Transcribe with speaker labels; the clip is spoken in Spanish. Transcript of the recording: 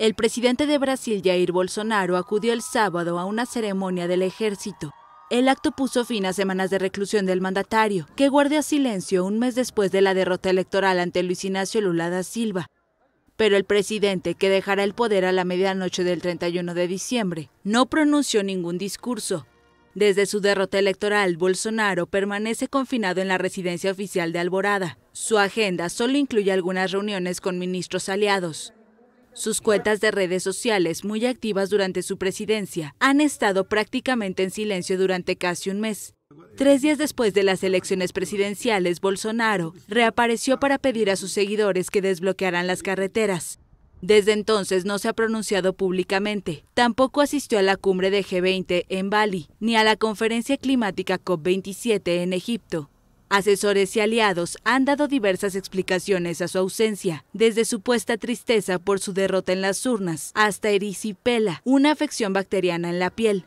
Speaker 1: El presidente de Brasil, Jair Bolsonaro, acudió el sábado a una ceremonia del ejército. El acto puso fin a semanas de reclusión del mandatario, que guardia silencio un mes después de la derrota electoral ante Luis Ignacio Lula da Silva. Pero el presidente, que dejará el poder a la medianoche del 31 de diciembre, no pronunció ningún discurso. Desde su derrota electoral, Bolsonaro permanece confinado en la residencia oficial de Alborada. Su agenda solo incluye algunas reuniones con ministros aliados. Sus cuentas de redes sociales, muy activas durante su presidencia, han estado prácticamente en silencio durante casi un mes. Tres días después de las elecciones presidenciales, Bolsonaro reapareció para pedir a sus seguidores que desbloquearan las carreteras. Desde entonces no se ha pronunciado públicamente. Tampoco asistió a la cumbre de G20 en Bali, ni a la conferencia climática COP27 en Egipto, Asesores y aliados han dado diversas explicaciones a su ausencia, desde supuesta tristeza por su derrota en las urnas hasta erisipela, una afección bacteriana en la piel,